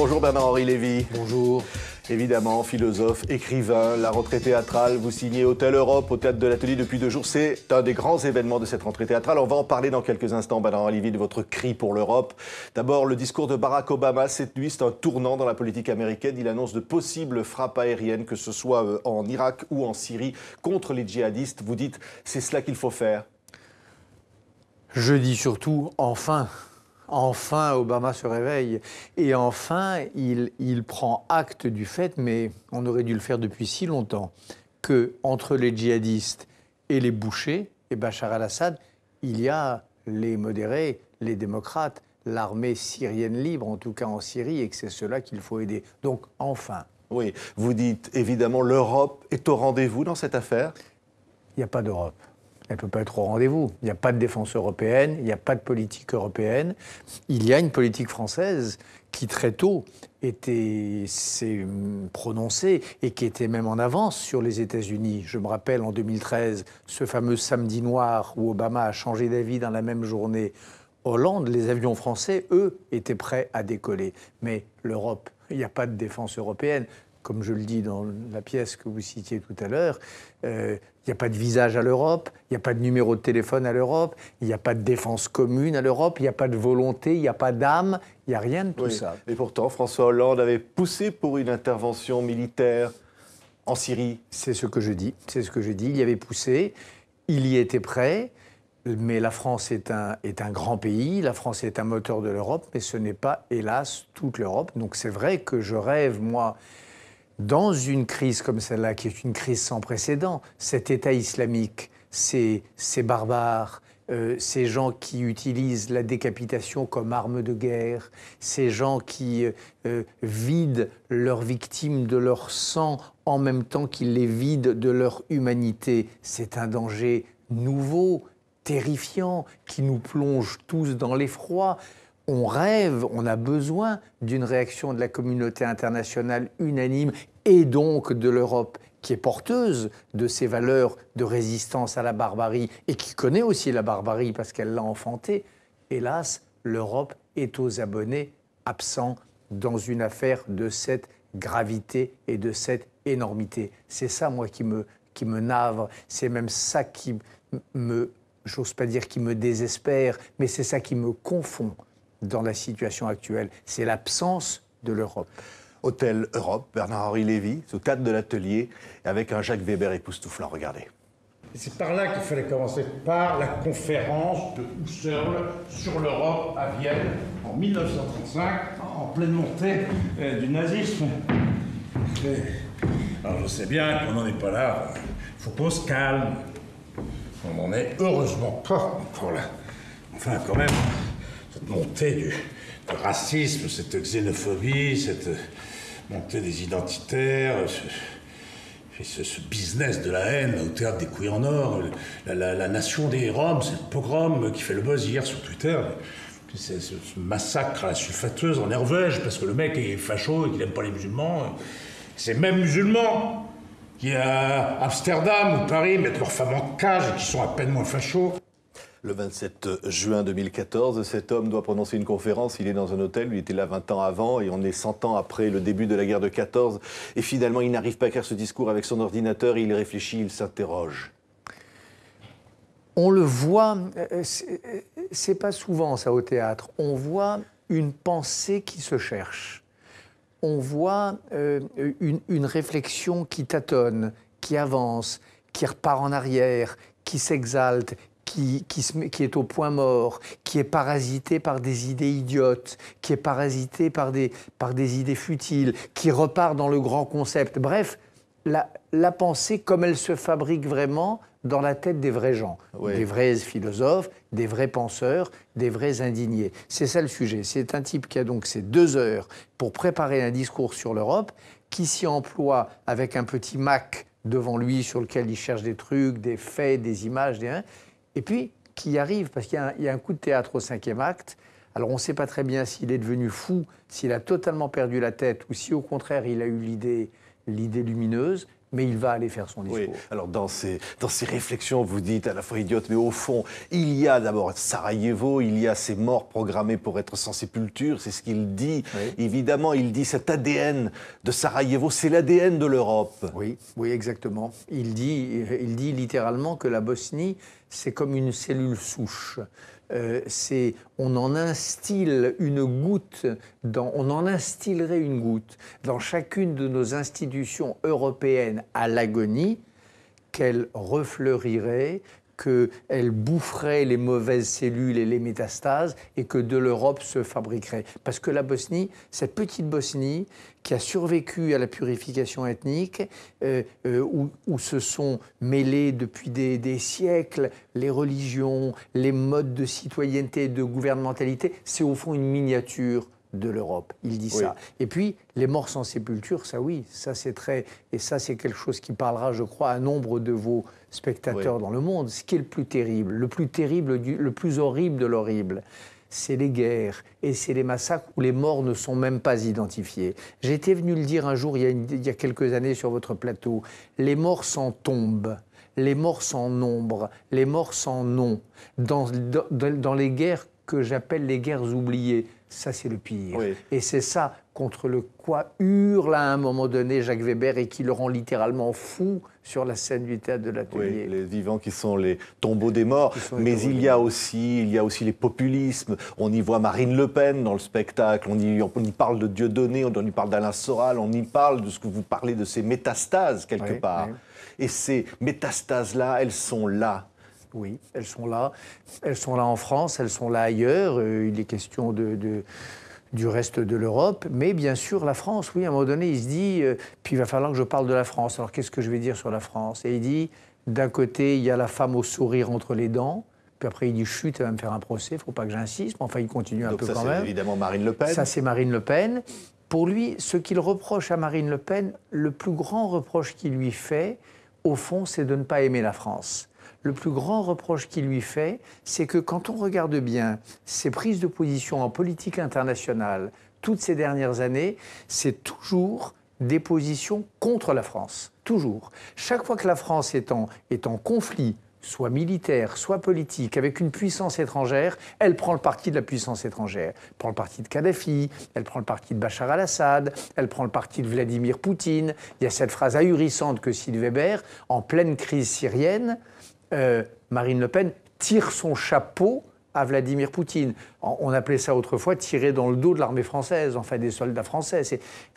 Bonjour Bernard-Henri Lévy. Bonjour. Évidemment, philosophe, écrivain, la rentrée théâtrale, vous signez Hôtel Europe au théâtre de l'Atelier depuis deux jours. C'est un des grands événements de cette rentrée théâtrale. On va en parler dans quelques instants, Bernard Lévy, de votre cri pour l'Europe. D'abord, le discours de Barack Obama cette nuit, c'est un tournant dans la politique américaine. Il annonce de possibles frappes aériennes, que ce soit euh, en Irak ou en Syrie, contre les djihadistes. Vous dites, c'est cela qu'il faut faire. Je dis surtout, enfin, Enfin, Obama se réveille. Et enfin, il, prend acte du fait, mais on aurait dû le faire depuis si longtemps, que entre les djihadistes et les bouchers, et Bachar al-Assad, il y a les modérés, les démocrates, l'armée syrienne libre, en tout cas en Syrie, et que c'est cela qu'il faut aider. Donc, enfin. Oui, vous dites évidemment l'Europe est au rendez-vous dans cette affaire Il n'y a pas d'Europe elle ne peut pas être au rendez-vous. Il n'y a pas de défense européenne, il n'y a pas de politique européenne. Il y a une politique française qui très tôt était s'est prononcée et qui était même en avance sur les États-Unis. Je me rappelle en 2013 ce fameux samedi noir où Obama a changé d'avis dans la même journée. Hollande, les avions français, eux, étaient prêts à décoller. Mais l'Europe, il n'y a pas de défense européenne comme je le dis dans la pièce que vous citiez tout à l'heure, euh, il n'y a pas de visage à l'Europe, il n'y a pas de numéro de téléphone à l'Europe, il n'y a pas de défense commune à l'Europe, il n'y a pas de volonté, il n'y a pas d'âme, il n'y a rien de tout ça. Et pourtant, François Hollande avait poussé pour une intervention militaire en Syrie. C'est ce que je dis, c'est ce que je dis. Il y avait poussé, il y était prêt. Mais la France est un, est un grand pays, la France est un moteur de l'Europe, mais ce n'est pas, hélas, toute l'Europe. Donc c'est vrai que je rêve, moi, dans une crise comme celle-là, qui est une crise sans précédent, cet État islamique, ces, ces barbares, euh, ces gens qui utilisent la décapitation comme arme de guerre, ces gens qui euh, euh, vident leurs victimes de leur sang en même temps qu'ils les vident de leur humanité, c'est un danger nouveau, terrifiant, qui nous plonge tous dans l'effroi on rêve, on a besoin d'une réaction de la communauté internationale unanime et donc de l'Europe qui est porteuse de ces valeurs de résistance à la barbarie et qui connaît aussi la barbarie parce qu'elle l'a enfantée. Hélas, l'Europe est aux abonnés absent dans une affaire de cette gravité et de cette énormité. C'est ça, moi, qui me, qui me navre. C'est même ça qui me, j'ose pas dire qui me désespère, mais c'est ça qui me confond dans la situation actuelle, c'est l'absence de l'Europe. Hôtel Europe, Bernard-Henri Lévy, sous cadre de l'atelier, avec un Jacques Weber époustouflant. Regardez. C'est par là qu'il fallait commencer, par la conférence de Husserl sur l'Europe à Vienne en 1935, en pleine montée euh, du nazisme. Alors je sais bien qu'on n'en est pas là, il faut qu'on se calme. On n'en est heureusement pas encore là. Enfin, quand même montée du, racisme, cette xénophobie, cette euh, montée des identitaires, ce, business de la haine au théâtre des couilles en or, la, nation des Roms, ce pogrom qui fait le buzz hier sur Twitter. ce, massacre à la sulfateuse en Norvège parce que le mec est facho et qu'il n'aime pas les musulmans. Ces mêmes musulmans qui à Amsterdam ou Paris mettent leurs femmes en cage et qui sont à peine moins fachos. Le 27 juin 2014, cet homme doit prononcer une conférence. Il est dans un hôtel, il était là 20 ans avant et on est 100 ans après le début de la guerre de 14. Et finalement, il n'arrive pas à faire ce discours avec son ordinateur, il réfléchit, il s'interroge. On le voit, euh, euh, c'est pas souvent ça au théâtre. On voit une pensée qui se cherche. On voit euh, une, une réflexion qui tâtonne, qui avance, qui repart en arrière, qui s'exalte, qui, qui, est au point mort, qui est parasité par des idées idiotes, qui est parasité par des, par des idées futiles, qui repart dans le grand concept. Bref, la, pensée comme elle se fabrique vraiment dans la tête des vrais gens, des vrais philosophes, des vrais penseurs, des vrais indignés. C'est ça le sujet. C'est un type qui a donc ces deux heures pour préparer un discours sur l'Europe, qui s'y emploie avec un petit Mac devant lui sur lequel il cherche des trucs, des faits, des images, des et puis qui arrive, parce qu'il y, a un coup de théâtre au cinquième acte. Alors on ne sait pas très bien s'il est devenu fou, s'il a totalement perdu la tête, ou si au contraire il a eu l'idée lumineuse mais il va aller faire son discours. Oui. Alors dans ces, dans ces réflexions, vous dites à la fois idiote, mais au fond, il y a d'abord Sarajevo, il y a ces morts programmés pour être sans sépulture, c'est ce qu'il dit. Évidemment, il dit cet ADN de Sarajevo, c'est l'ADN de l'Europe. Oui, oui, exactement. Il dit, il dit littéralement que la Bosnie, c'est comme une cellule souche. Euh, c'est on en instille une goutte, dans, on en instillerait une goutte dans chacune de nos institutions européennes à l'agonie, qu'elle refleurirait, qu'elle boufferait les mauvaises cellules et les métastases et que de l'Europe se fabriquerait. Parce que la Bosnie, cette petite Bosnie qui a survécu à la purification ethnique, euh, euh, où, se sont mêlées depuis des, siècles les religions, les modes de citoyenneté, et de gouvernementalité, c'est au fond une miniature de l'Europe. Il dit ça. Et puis, les morts sans sépulture, ça oui, ça c'est très... Et ça c'est quelque chose qui parlera, je crois, à nombre de vos spectateurs dans le monde. Ce qui est le plus terrible, le plus terrible, le plus horrible de l'horrible, c'est les guerres et c'est les massacres où les morts ne sont même pas identifiés. J'étais venu le dire un jour, il y, a il y quelques années, sur votre plateau, les morts sans tombent les morts sans nombre, les morts sans nom. dans, dans, les guerres que j'appelle les guerres oubliées. Ça, c'est le pire. Et c'est ça contre le quoi hurle à un moment donné Jacques Weber et qui le rend littéralement fou sur la scène du théâtre de l'atelier. Oui, les vivants qui sont les tombeaux des morts. Mais il y, a aussi, il y a aussi les populismes. On y voit Marine Le Pen dans le spectacle. On y, parle de Dieu donné on y parle d'Alain Soral, on y parle de ce que vous parlez de ces métastases quelque part. Et ces métastases-là, elles sont là. Oui, elles sont là. Elles sont là en France, elles sont là ailleurs. Euh, il est question du reste de l'Europe, mais bien sûr la France. Oui, à un moment donné, il se dit, euh, puis il va falloir que je parle de la France. Alors qu'est-ce que je vais dire sur la France Et il dit, d'un côté, il y a la femme au sourire entre les dents. Puis après, il dit chut, elle va me faire un procès, il ne faut pas que j'insiste. Enfin, il continue un peu quand même. évidemment Marine Le Pen. Ça, c'est Marine Le Pen. Pour lui, ce qu'il reproche à Marine Le Pen, le plus grand reproche qu'il lui fait, au fond, c'est de ne pas aimer la France le plus grand reproche qu'il lui fait, c'est que quand on regarde bien ses prises de position en politique internationale toutes ces dernières années, c'est toujours des positions contre la France. Toujours. Chaque fois que la France est en, conflit, soit militaire, soit politique, avec une puissance étrangère, elle prend le parti de la puissance étrangère. Elle prend le parti de Kadhafi, elle prend le parti de Bachar al-Assad, elle prend le parti de Vladimir Poutine. Il y a cette phrase ahurissante que Sylvie Weber, en pleine crise syrienne, euh, Marine Le Pen tire son chapeau à Vladimir Poutine. On appelait ça autrefois tirer dans le dos de l'armée française, enfin des soldats français.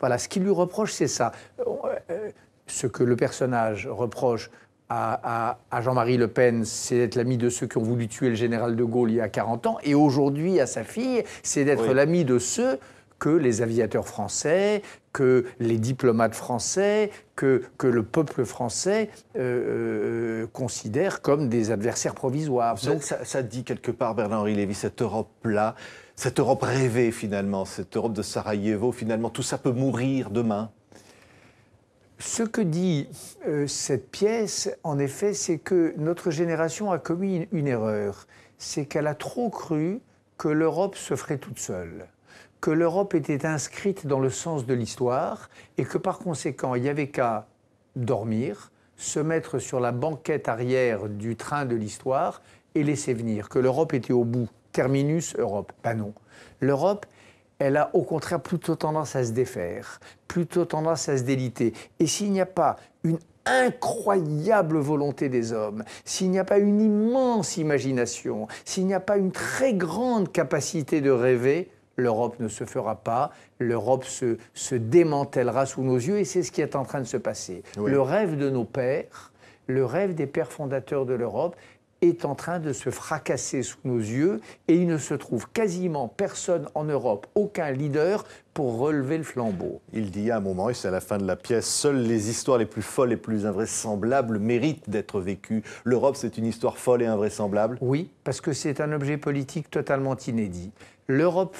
Voilà, ce qu'il lui reproche, c'est ça. Euh, euh, ce que le personnage reproche à, Jean-Marie Le Pen, c'est d'être l'ami de ceux qui ont voulu tuer le général de Gaulle il y a 40 ans, et aujourd'hui à sa fille, c'est d'être l'ami de ceux que les aviateurs français, que les diplomates français, que, le peuple français considèrent euh, euh, considère comme des adversaires provisoires. Donc ça, ça dit quelque part, Bernard-Henri Lévy, cette Europe-là, cette Europe rêvée finalement, cette Europe de Sarajevo, finalement, tout ça peut mourir demain ce que dit euh, cette pièce, en effet, c'est que notre génération a commis une erreur. C'est qu'elle a trop cru que l'Europe se ferait toute seule que l'Europe était inscrite dans le sens de l'histoire et que par conséquent, il n'y avait qu'à dormir, se mettre sur la banquette arrière du train de l'histoire et laisser venir, que l'Europe était au bout. Terminus Europe. pas ben non. L'Europe, elle a au contraire plutôt tendance à se défaire, plutôt tendance à se déliter. Et s'il n'y a pas une incroyable volonté des hommes, s'il n'y a pas une immense imagination, s'il n'y a pas une très grande capacité de rêver, L'Europe ne se fera pas, l'Europe se, se, démantèlera sous nos yeux et c'est ce qui est en train de se passer. Le rêve de nos pères, le rêve des pères fondateurs de l'Europe, est en train de se fracasser sous nos yeux et il ne se trouve quasiment personne en Europe, aucun leader pour relever le flambeau. Il dit à un moment, et c'est à la fin de la pièce, seules les histoires les plus folles et plus invraisemblables méritent d'être vécues. L'Europe, c'est une histoire folle et invraisemblable Oui, parce que c'est un objet politique totalement inédit. L'Europe,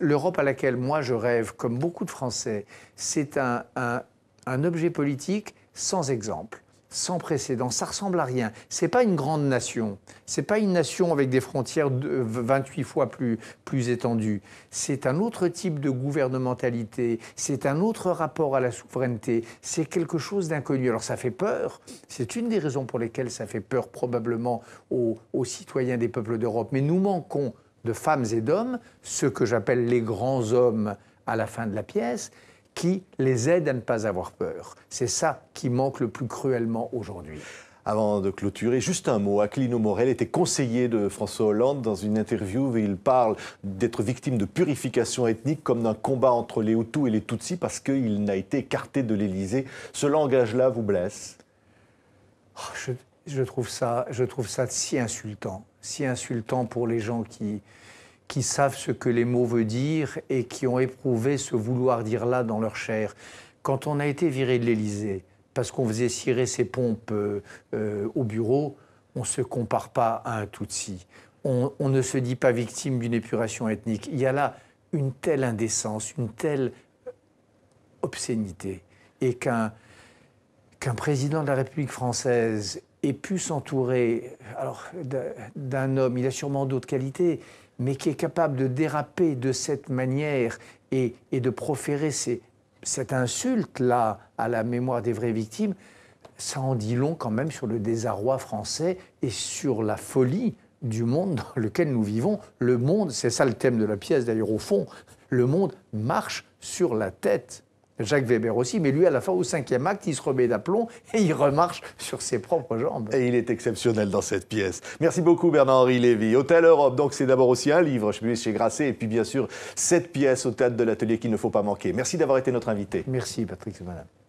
l'Europe à laquelle moi je rêve, comme beaucoup de Français, c'est un objet politique sans exemple sans précédent. Ça ressemble à rien. C'est pas une grande nation. C'est pas une nation avec des frontières 28 euh, fois plus, plus étendues. C'est un autre type de gouvernementalité. C'est un autre rapport à la souveraineté. C'est quelque chose d'inconnu. Alors ça fait peur. C'est une des raisons pour lesquelles ça fait peur probablement aux, aux citoyens des peuples d'Europe. Mais nous manquons de femmes et d'hommes, ceux que j'appelle les grands hommes à la fin de la pièce, qui les aide à ne pas avoir peur. C'est ça qui manque le plus cruellement aujourd'hui. Avant de clôturer, juste un mot. Aquilino Morel était conseiller de François Hollande dans une interview où il parle d'être victime de purification ethnique comme d'un combat entre les Hutus et les Tutsis parce qu'il n'a été écarté de l'Élysée. Ce langage-là vous blesse oh, je, trouve ça, je trouve ça si insultant. Si insultant pour les gens qui, qui savent ce que les mots veulent dire et qui ont éprouvé ce vouloir dire là dans leur chair. Quand on a été viré de l'Élysée, parce qu'on faisait cirer ses pompes euh, euh, au bureau, on ne se compare pas à un Tutsi. On, ne se dit pas victime d'une épuration ethnique. Il y a là une telle indécence, une telle euh, obscénité. Et qu'un président de la République française et pu s'entourer d'un homme, il a sûrement d'autres qualités, mais qui est capable de déraper de cette manière et, de proférer cette insulte-là à la mémoire des vraies victimes, ça en dit long quand même sur le désarroi français et sur la folie du monde dans lequel nous vivons. Le monde, c'est ça le thème de la pièce d'ailleurs au fond, le monde marche sur la tête. Jacques Weber aussi, mais lui, à la fin, au cinquième acte, il se remet d'aplomb et il remarche sur ses propres jambes. Et il est exceptionnel dans cette pièce. Merci beaucoup, Bernard-Henri Lévy. Hôtel Europe, donc c'est d'abord aussi un livre, je chez Grasset, et puis bien sûr, cette pièce au théâtre de l'atelier qu'il ne faut pas manquer. Merci d'avoir été notre invité. Merci, Patrick Madame.